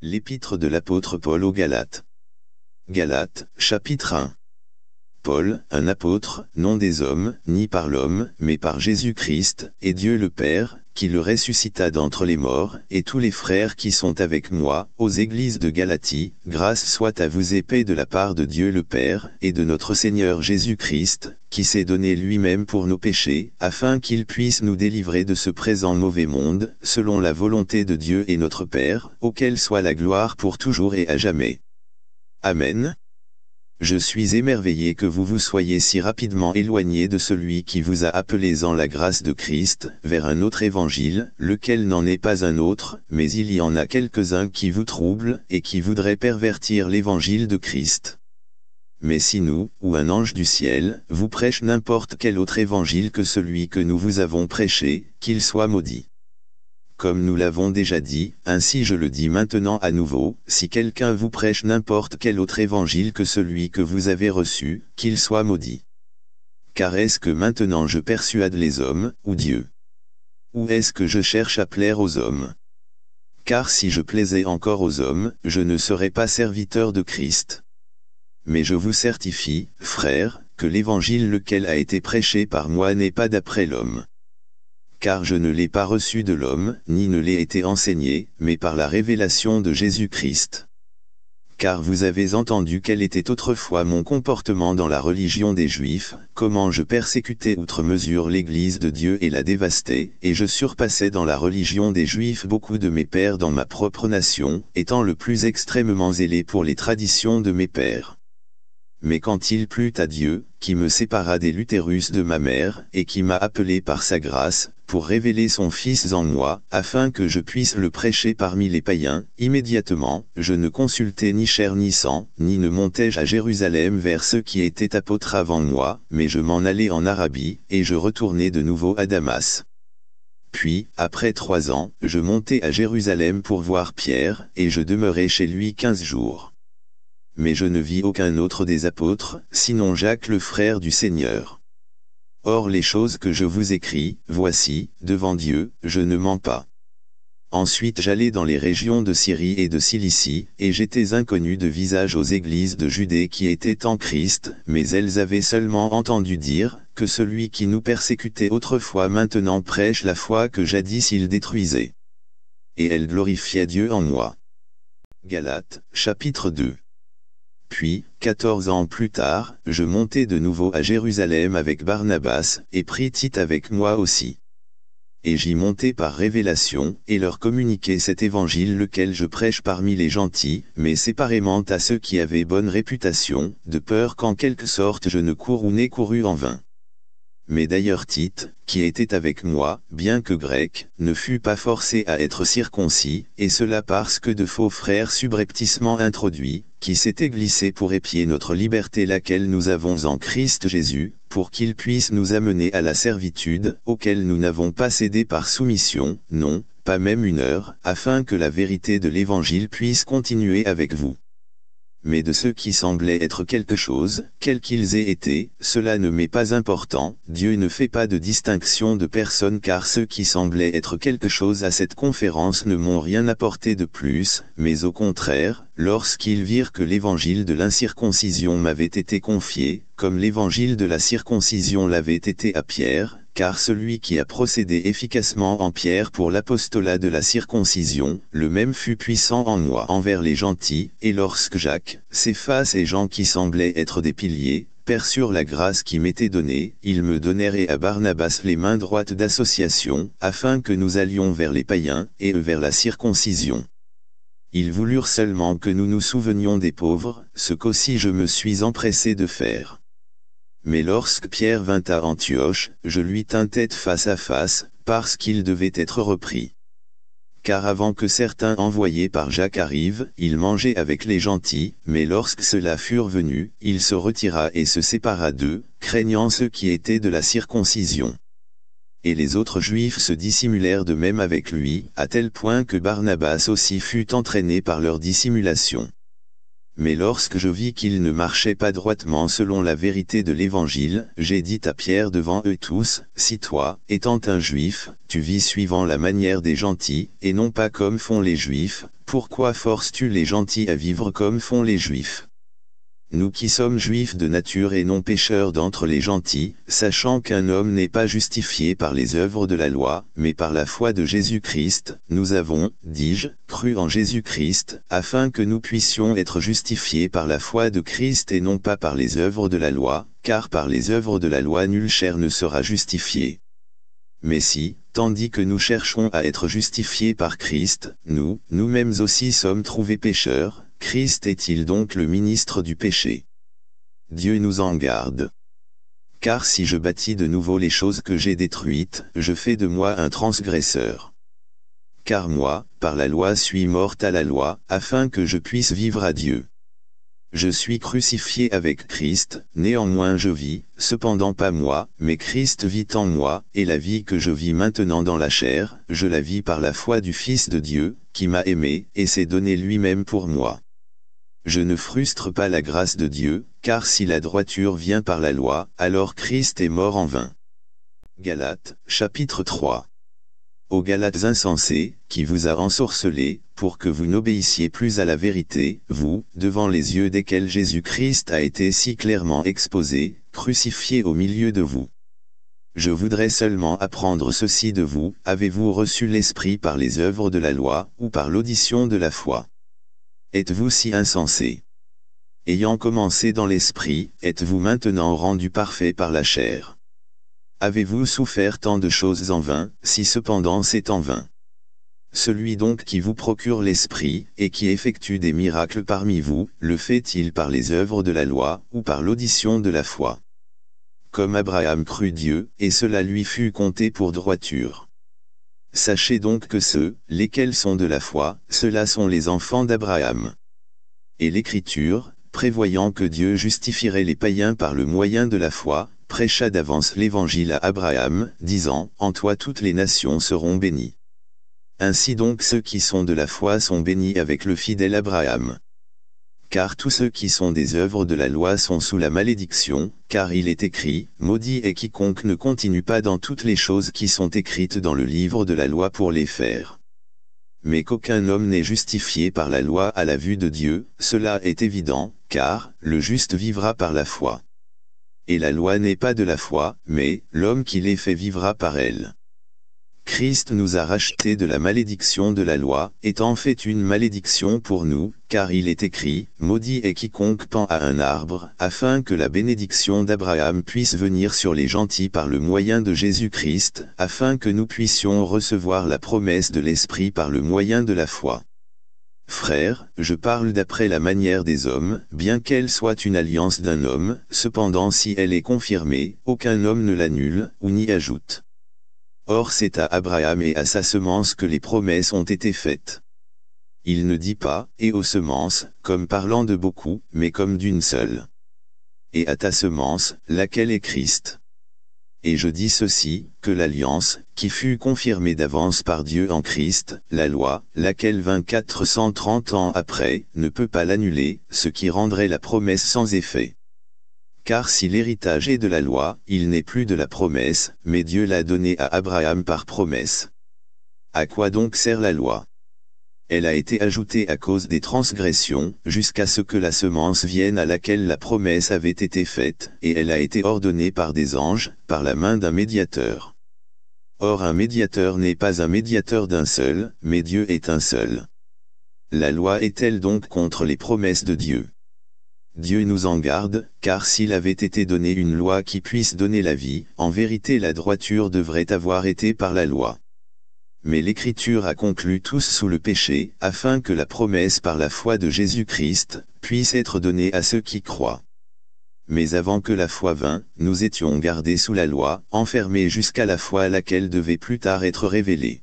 L'épître de l'apôtre Paul aux Galates. Galates, chapitre 1. Paul, un apôtre, non des hommes, ni par l'homme, mais par Jésus-Christ, et Dieu le Père, qui le ressuscita d'entre les morts, et tous les frères qui sont avec moi, aux églises de Galatie, grâce soit à vous épée de la part de Dieu le Père, et de notre Seigneur Jésus-Christ, qui s'est donné lui-même pour nos péchés, afin qu'il puisse nous délivrer de ce présent mauvais monde, selon la volonté de Dieu et notre Père, auquel soit la gloire pour toujours et à jamais. Amen. Je suis émerveillé que vous vous soyez si rapidement éloigné de celui qui vous a appelés en la grâce de Christ, vers un autre évangile, lequel n'en est pas un autre, mais il y en a quelques-uns qui vous troublent, et qui voudraient pervertir l'évangile de Christ. Mais si nous, ou un ange du ciel, vous prêche n'importe quel autre évangile que celui que nous vous avons prêché, qu'il soit maudit. Comme nous l'avons déjà dit, ainsi je le dis maintenant à nouveau, si quelqu'un vous prêche n'importe quel autre évangile que celui que vous avez reçu, qu'il soit maudit. Car est-ce que maintenant je persuade les hommes, ou Dieu Ou est-ce que je cherche à plaire aux hommes Car si je plaisais encore aux hommes, je ne serais pas serviteur de Christ. Mais je vous certifie, frères, que l'évangile lequel a été prêché par moi n'est pas d'après l'homme car je ne l'ai pas reçu de l'homme, ni ne l'ai été enseigné, mais par la révélation de Jésus-Christ. Car vous avez entendu quel était autrefois mon comportement dans la religion des Juifs, comment je persécutais outre mesure l'Église de Dieu et la dévastais, et je surpassais dans la religion des Juifs beaucoup de mes pères dans ma propre nation, étant le plus extrêmement zélé pour les traditions de mes pères. Mais quand il plut à Dieu, qui me sépara des l'utérus de ma mère, et qui m'a appelé par sa grâce, pour révéler son Fils en moi, afin que je puisse le prêcher parmi les païens, immédiatement, je ne consultai ni chair ni sang, ni ne montai-je à Jérusalem vers ceux qui étaient apôtres avant moi, mais je m'en allai en Arabie, et je retournai de nouveau à Damas. Puis, après trois ans, je montai à Jérusalem pour voir Pierre, et je demeurai chez lui quinze jours mais je ne vis aucun autre des apôtres, sinon Jacques le frère du Seigneur. Or les choses que je vous écris, voici, devant Dieu, je ne mens pas. Ensuite j'allais dans les régions de Syrie et de Cilicie, et j'étais inconnu de visage aux églises de Judée qui étaient en Christ, mais elles avaient seulement entendu dire, que celui qui nous persécutait autrefois maintenant prêche la foi que jadis il détruisait. Et elles glorifiaient Dieu en moi. Galates, chapitre 2 puis, quatorze ans plus tard, je montai de nouveau à Jérusalem avec Barnabas, et pris Tite avec moi aussi. Et j'y montai par révélation, et leur communiquai cet évangile lequel je prêche parmi les gentils, mais séparément à ceux qui avaient bonne réputation, de peur qu'en quelque sorte je ne cours ou n'ai couru en vain. Mais d'ailleurs Tite, qui était avec moi, bien que grec, ne fut pas forcé à être circoncis, et cela parce que de faux frères subrepticement introduits, qui s'était glissé pour épier notre liberté laquelle nous avons en Christ Jésus, pour qu'il puisse nous amener à la servitude, auquel nous n'avons pas cédé par soumission, non, pas même une heure, afin que la vérité de l'Évangile puisse continuer avec vous mais de ceux qui semblaient être quelque chose, quels qu'ils aient été, cela ne m'est pas important, Dieu ne fait pas de distinction de personne car ceux qui semblaient être quelque chose à cette conférence ne m'ont rien apporté de plus, mais au contraire, lorsqu'ils virent que l'évangile de l'incirconcision m'avait été confié, comme l'évangile de la circoncision l'avait été à Pierre, car celui qui a procédé efficacement en Pierre pour l'apostolat de la circoncision, le même fut puissant en moi envers les gentils, et lorsque Jacques, ses faces et Jean qui semblaient être des piliers, perçurent la grâce qui m'était donnée, ils me donnèrent à Barnabas les mains droites d'association, afin que nous allions vers les païens, et eux vers la circoncision. Ils voulurent seulement que nous nous souvenions des pauvres, ce qu'aussi je me suis empressé de faire. Mais lorsque Pierre vint à Antioche, je lui tins tête face à face, parce qu'il devait être repris. Car avant que certains envoyés par Jacques arrivent, il mangeait avec les gentils, mais lorsque ceux-là furent venus, il se retira et se sépara d'eux, craignant ceux qui étaient de la circoncision. Et les autres juifs se dissimulèrent de même avec lui, à tel point que Barnabas aussi fut entraîné par leur dissimulation. Mais lorsque je vis qu'ils ne marchaient pas droitement selon la vérité de l'Évangile, j'ai dit à Pierre devant eux tous, Si toi, étant un juif, tu vis suivant la manière des gentils, et non pas comme font les juifs, pourquoi forces-tu les gentils à vivre comme font les juifs nous qui sommes juifs de nature et non pécheurs d'entre les gentils, sachant qu'un homme n'est pas justifié par les œuvres de la loi, mais par la foi de Jésus-Christ, nous avons, dis-je, cru en Jésus-Christ, afin que nous puissions être justifiés par la foi de Christ et non pas par les œuvres de la loi, car par les œuvres de la loi nulle chair ne sera justifiée. Mais si, tandis que nous cherchons à être justifiés par Christ, nous, nous-mêmes aussi sommes trouvés pécheurs, Christ est-il donc le ministre du péché Dieu nous en garde. Car si je bâtis de nouveau les choses que j'ai détruites, je fais de moi un transgresseur. Car moi, par la loi suis morte à la loi, afin que je puisse vivre à Dieu. Je suis crucifié avec Christ, néanmoins je vis, cependant pas moi, mais Christ vit en moi, et la vie que je vis maintenant dans la chair, je la vis par la foi du Fils de Dieu, qui m'a aimé, et s'est donné lui-même pour moi. Je ne frustre pas la grâce de Dieu, car si la droiture vient par la loi, alors Christ est mort en vain. Galates, chapitre 3 Aux Galates insensés, qui vous a ensorcelés, pour que vous n'obéissiez plus à la vérité, vous, devant les yeux desquels Jésus-Christ a été si clairement exposé, crucifié au milieu de vous. Je voudrais seulement apprendre ceci de vous, avez-vous reçu l'Esprit par les œuvres de la loi, ou par l'audition de la foi êtes-vous si insensé Ayant commencé dans l'esprit, êtes-vous maintenant rendu parfait par la chair Avez-vous souffert tant de choses en vain, si cependant c'est en vain Celui donc qui vous procure l'esprit, et qui effectue des miracles parmi vous, le fait-il par les œuvres de la loi, ou par l'audition de la foi Comme Abraham crut Dieu, et cela lui fut compté pour droiture. Sachez donc que ceux, lesquels sont de la foi, ceux-là sont les enfants d'Abraham. Et l'Écriture, prévoyant que Dieu justifierait les païens par le moyen de la foi, prêcha d'avance l'Évangile à Abraham, disant, En toi toutes les nations seront bénies. Ainsi donc ceux qui sont de la foi sont bénis avec le fidèle Abraham car tous ceux qui sont des œuvres de la loi sont sous la malédiction, car il est écrit, maudit et quiconque ne continue pas dans toutes les choses qui sont écrites dans le livre de la loi pour les faire. Mais qu'aucun homme n'est justifié par la loi à la vue de Dieu, cela est évident, car, le juste vivra par la foi. Et la loi n'est pas de la foi, mais, l'homme qui les fait vivra par elle. Christ nous a rachetés de la malédiction de la loi, étant fait une malédiction pour nous, car il est écrit, « Maudit est quiconque pend à un arbre, afin que la bénédiction d'Abraham puisse venir sur les gentils par le moyen de Jésus-Christ, afin que nous puissions recevoir la promesse de l'Esprit par le moyen de la foi. » Frères, je parle d'après la manière des hommes, bien qu'elle soit une alliance d'un homme, cependant si elle est confirmée, aucun homme ne l'annule, ou n'y ajoute. Or c'est à Abraham et à sa semence que les promesses ont été faites. Il ne dit pas, et aux semences, comme parlant de beaucoup, mais comme d'une seule. Et à ta semence, laquelle est Christ. Et je dis ceci, que l'alliance, qui fut confirmée d'avance par Dieu en Christ, la loi, laquelle vint trente ans après, ne peut pas l'annuler, ce qui rendrait la promesse sans effet. Car si l'héritage est de la loi, il n'est plus de la promesse, mais Dieu l'a donné à Abraham par promesse. À quoi donc sert la loi Elle a été ajoutée à cause des transgressions, jusqu'à ce que la semence vienne à laquelle la promesse avait été faite, et elle a été ordonnée par des anges, par la main d'un médiateur. Or un médiateur n'est pas un médiateur d'un seul, mais Dieu est un seul. La loi est-elle donc contre les promesses de Dieu Dieu nous en garde, car s'il avait été donné une loi qui puisse donner la vie, en vérité la droiture devrait avoir été par la loi. Mais l'Écriture a conclu tous sous le péché, afin que la promesse par la foi de Jésus-Christ, puisse être donnée à ceux qui croient. Mais avant que la foi vînt, nous étions gardés sous la loi, enfermés jusqu'à la foi à laquelle devait plus tard être révélée.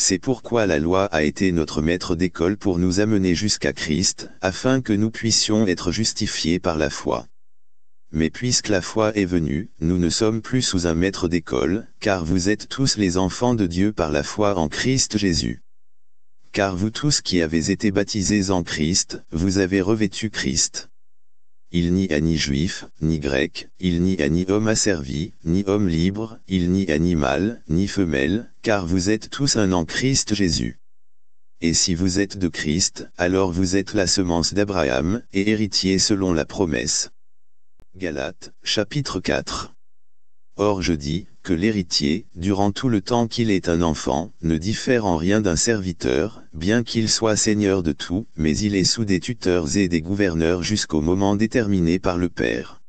C'est pourquoi la loi a été notre maître d'école pour nous amener jusqu'à Christ, afin que nous puissions être justifiés par la foi. Mais puisque la foi est venue, nous ne sommes plus sous un maître d'école, car vous êtes tous les enfants de Dieu par la foi en Christ Jésus. Car vous tous qui avez été baptisés en Christ, vous avez revêtu Christ. Il n'y a ni juif, ni grec, il n'y a ni homme asservi, ni homme libre, il n'y a ni mâle, ni femelle, car vous êtes tous un en Christ Jésus. Et si vous êtes de Christ, alors vous êtes la semence d'Abraham, et héritier selon la promesse. Galates, chapitre 4 Or je dis, que l'héritier, durant tout le temps qu'il est un enfant, ne diffère en rien d'un serviteur, bien qu'il soit seigneur de tout, mais il est sous des tuteurs et des gouverneurs jusqu'au moment déterminé par le Père.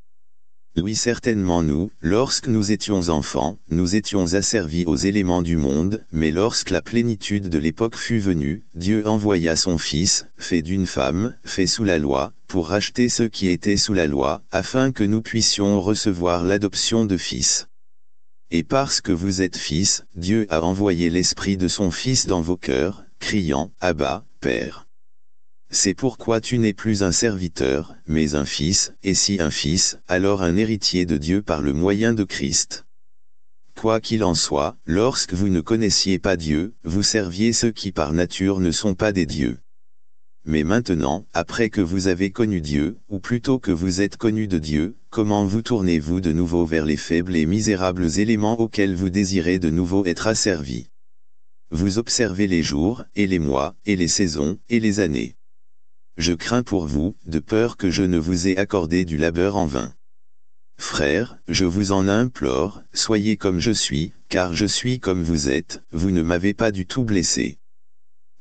Oui certainement nous, lorsque nous étions enfants, nous étions asservis aux éléments du monde, mais lorsque la plénitude de l'époque fut venue, Dieu envoya son Fils, fait d'une femme, fait sous la loi, pour racheter ceux qui étaient sous la loi, afin que nous puissions recevoir l'adoption de fils. Et parce que vous êtes fils, Dieu a envoyé l'Esprit de son Fils dans vos cœurs, criant, Abba, Père. C'est pourquoi tu n'es plus un serviteur, mais un fils, et si un fils, alors un héritier de Dieu par le moyen de Christ. Quoi qu'il en soit, lorsque vous ne connaissiez pas Dieu, vous serviez ceux qui par nature ne sont pas des dieux. Mais maintenant, après que vous avez connu Dieu, ou plutôt que vous êtes connu de Dieu, comment vous tournez-vous de nouveau vers les faibles et misérables éléments auxquels vous désirez de nouveau être asservis Vous observez les jours, et les mois, et les saisons, et les années. Je crains pour vous, de peur que je ne vous ai accordé du labeur en vain. Frères, je vous en implore, soyez comme je suis, car je suis comme vous êtes, vous ne m'avez pas du tout blessé.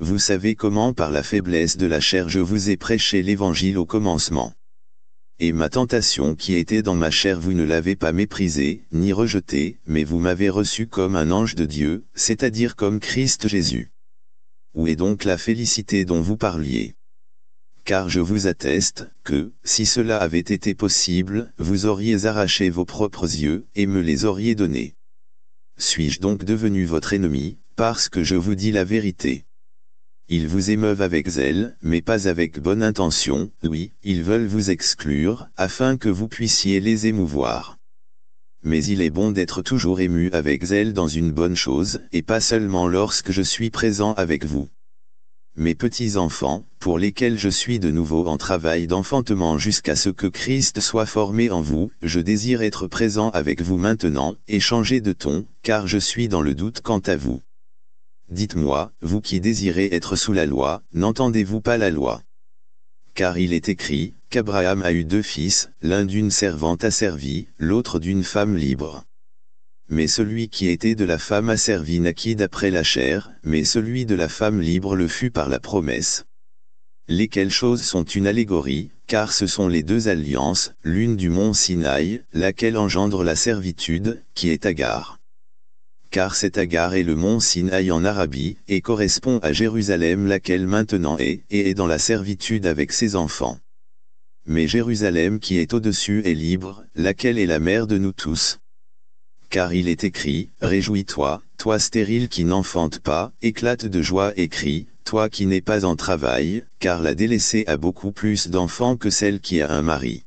Vous savez comment par la faiblesse de la chair je vous ai prêché l'évangile au commencement. Et ma tentation qui était dans ma chair vous ne l'avez pas méprisée, ni rejetée, mais vous m'avez reçu comme un ange de Dieu, c'est-à-dire comme Christ Jésus. Où est donc la félicité dont vous parliez Car je vous atteste, que, si cela avait été possible, vous auriez arraché vos propres yeux, et me les auriez donnés. Suis-je donc devenu votre ennemi, parce que je vous dis la vérité ils vous émeuvent avec zèle, mais pas avec bonne intention, oui, ils veulent vous exclure, afin que vous puissiez les émouvoir. Mais il est bon d'être toujours ému avec zèle dans une bonne chose, et pas seulement lorsque je suis présent avec vous. Mes petits-enfants, pour lesquels je suis de nouveau en travail d'enfantement jusqu'à ce que Christ soit formé en vous, je désire être présent avec vous maintenant, et changer de ton, car je suis dans le doute quant à vous. Dites-moi, vous qui désirez être sous la loi, n'entendez-vous pas la loi Car il est écrit, qu'Abraham a eu deux fils, l'un d'une servante asservie, l'autre d'une femme libre. Mais celui qui était de la femme asservie naquit d'après la chair, mais celui de la femme libre le fut par la promesse. Lesquelles choses sont une allégorie, car ce sont les deux alliances, l'une du mont Sinaï, laquelle engendre la servitude, qui est Agar car cet Agar est le mont Sinaï en Arabie, et correspond à Jérusalem laquelle maintenant est, et est dans la servitude avec ses enfants. Mais Jérusalem qui est au-dessus est libre, laquelle est la mère de nous tous. Car il est écrit, Réjouis-toi, toi stérile qui n'enfante pas, éclate de joie et crie, toi qui n'es pas en travail, car la délaissée a beaucoup plus d'enfants que celle qui a un mari.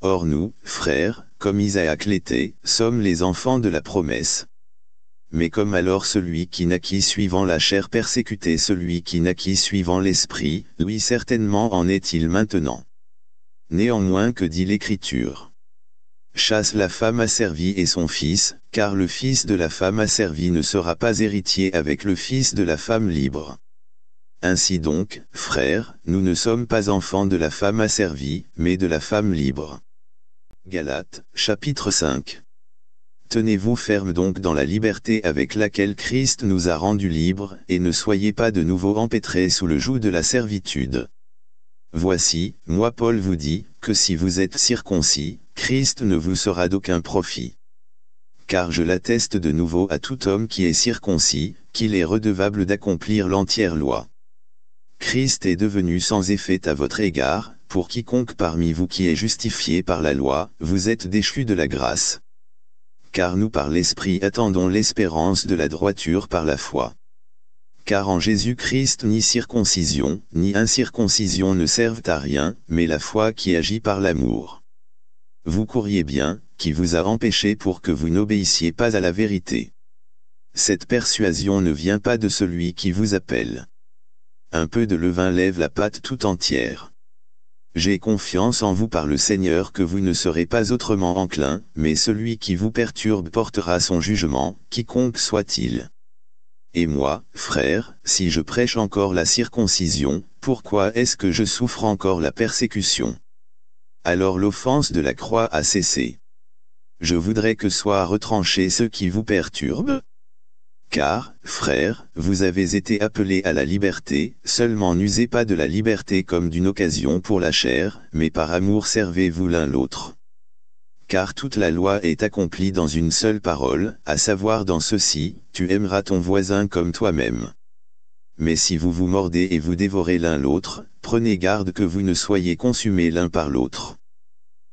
Or nous, frères, comme Isaac l'était, sommes les enfants de la promesse mais comme alors celui qui naquit suivant la chair persécutait celui qui naquit suivant l'esprit, lui certainement en est-il maintenant. Néanmoins que dit l'Écriture Chasse la femme asservie et son fils, car le fils de la femme asservie ne sera pas héritier avec le fils de la femme libre. Ainsi donc, frères, nous ne sommes pas enfants de la femme asservie, mais de la femme libre. Galates, chapitre 5 Tenez-vous ferme donc dans la liberté avec laquelle Christ nous a rendus libres, et ne soyez pas de nouveau empêtrés sous le joug de la servitude. Voici, moi Paul vous dit, que si vous êtes circoncis, Christ ne vous sera d'aucun profit. Car je l'atteste de nouveau à tout homme qui est circoncis, qu'il est redevable d'accomplir l'entière loi. Christ est devenu sans effet à votre égard, pour quiconque parmi vous qui est justifié par la loi, vous êtes déchu de la grâce, car nous par l'Esprit attendons l'espérance de la droiture par la foi. Car en Jésus-Christ ni circoncision, ni incirconcision ne servent à rien, mais la foi qui agit par l'amour. Vous courriez bien, qui vous a empêché pour que vous n'obéissiez pas à la vérité. Cette persuasion ne vient pas de celui qui vous appelle. Un peu de levain lève la pâte tout entière. J'ai confiance en vous par le Seigneur que vous ne serez pas autrement enclin, mais celui qui vous perturbe portera son jugement, quiconque soit-il. Et moi, frère, si je prêche encore la circoncision, pourquoi est-ce que je souffre encore la persécution Alors l'offense de la croix a cessé. Je voudrais que soit retranché ce qui vous perturbe. » Car, frères, vous avez été appelés à la liberté, seulement n'usez pas de la liberté comme d'une occasion pour la chair, mais par amour servez-vous l'un l'autre. Car toute la loi est accomplie dans une seule parole, à savoir dans ceci, tu aimeras ton voisin comme toi-même. Mais si vous vous mordez et vous dévorez l'un l'autre, prenez garde que vous ne soyez consumés l'un par l'autre.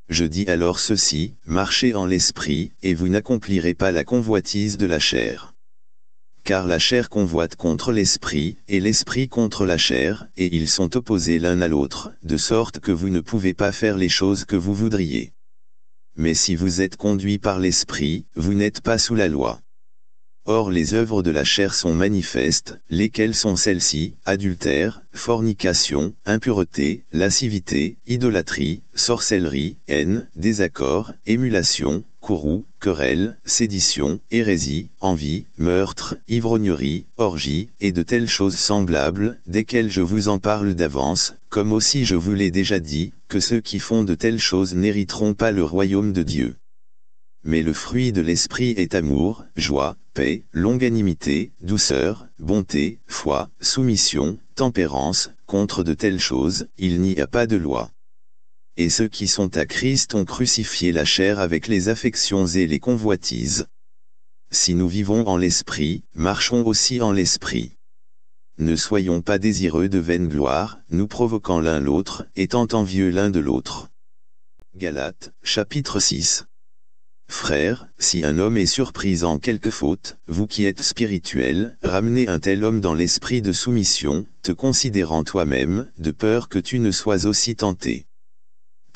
Je dis alors ceci, marchez en l'esprit, et vous n'accomplirez pas la convoitise de la chair car la chair convoite contre l'esprit, et l'esprit contre la chair, et ils sont opposés l'un à l'autre, de sorte que vous ne pouvez pas faire les choses que vous voudriez. Mais si vous êtes conduit par l'esprit, vous n'êtes pas sous la loi. Or les œuvres de la chair sont manifestes, lesquelles sont celles-ci, adultère, fornication, impureté, lascivité, idolâtrie, sorcellerie, haine, désaccord, émulation, courroux, querelles, séditions, hérésies, envie, meurtres, ivrognerie, orgies, et de telles choses semblables, desquelles je vous en parle d'avance, comme aussi je vous l'ai déjà dit, que ceux qui font de telles choses n'hériteront pas le royaume de Dieu. Mais le fruit de l'esprit est amour, joie, paix, longanimité, douceur, bonté, foi, soumission, tempérance, contre de telles choses, il n'y a pas de loi et ceux qui sont à Christ ont crucifié la chair avec les affections et les convoitises. Si nous vivons en l'esprit, marchons aussi en l'esprit. Ne soyons pas désireux de vaine gloire, nous provoquant l'un l'autre, étant envieux l'un de l'autre. Galates, chapitre 6 Frères, si un homme est surpris en quelque faute, vous qui êtes spirituels, ramenez un tel homme dans l'esprit de soumission, te considérant toi-même, de peur que tu ne sois aussi tenté.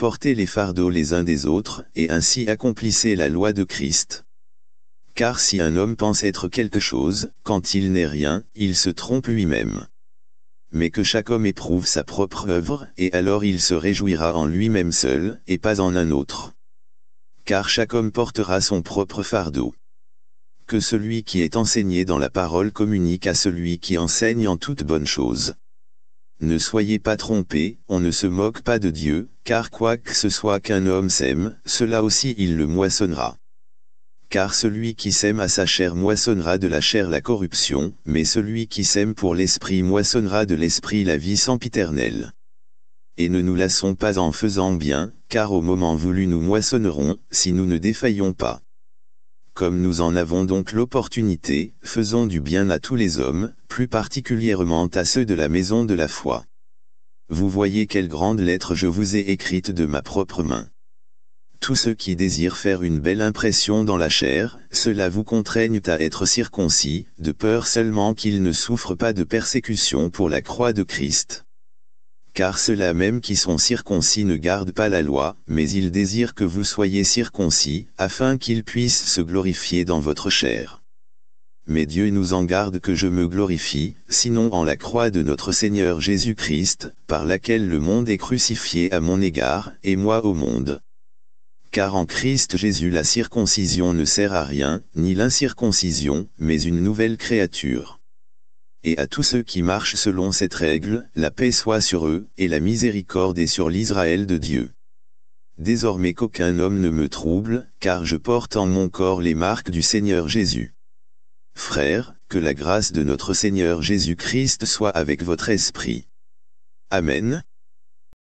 Portez les fardeaux les uns des autres, et ainsi accomplissez la loi de Christ. Car si un homme pense être quelque chose, quand il n'est rien, il se trompe lui-même. Mais que chaque homme éprouve sa propre œuvre, et alors il se réjouira en lui-même seul, et pas en un autre. Car chaque homme portera son propre fardeau. Que celui qui est enseigné dans la parole communique à celui qui enseigne en toute bonne chose. Ne soyez pas trompés, on ne se moque pas de Dieu, car quoi que ce soit qu'un homme sème, cela aussi il le moissonnera. Car celui qui sème à sa chair moissonnera de la chair la corruption, mais celui qui sème pour l'esprit moissonnera de l'esprit la vie sempiternelle. Et ne nous lassons pas en faisant bien, car au moment voulu nous moissonnerons, si nous ne défaillons pas. Comme nous en avons donc l'opportunité, faisons du bien à tous les hommes, plus particulièrement à ceux de la maison de la foi. Vous voyez quelle grande lettre je vous ai écrite de ma propre main. Tous ceux qui désirent faire une belle impression dans la chair, cela vous contraignent à être circoncis, de peur seulement qu'ils ne souffrent pas de persécution pour la croix de Christ car ceux-là même qui sont circoncis ne gardent pas la loi, mais ils désirent que vous soyez circoncis, afin qu'ils puissent se glorifier dans votre chair. Mais Dieu nous en garde que je me glorifie, sinon en la croix de notre Seigneur Jésus-Christ, par laquelle le monde est crucifié à mon égard, et moi au monde. Car en Christ Jésus la circoncision ne sert à rien, ni l'incirconcision, mais une nouvelle créature et à tous ceux qui marchent selon cette règle, la paix soit sur eux, et la miséricorde est sur l'Israël de Dieu. Désormais qu'aucun homme ne me trouble, car je porte en mon corps les marques du Seigneur Jésus. Frères, que la grâce de notre Seigneur Jésus-Christ soit avec votre esprit. Amen.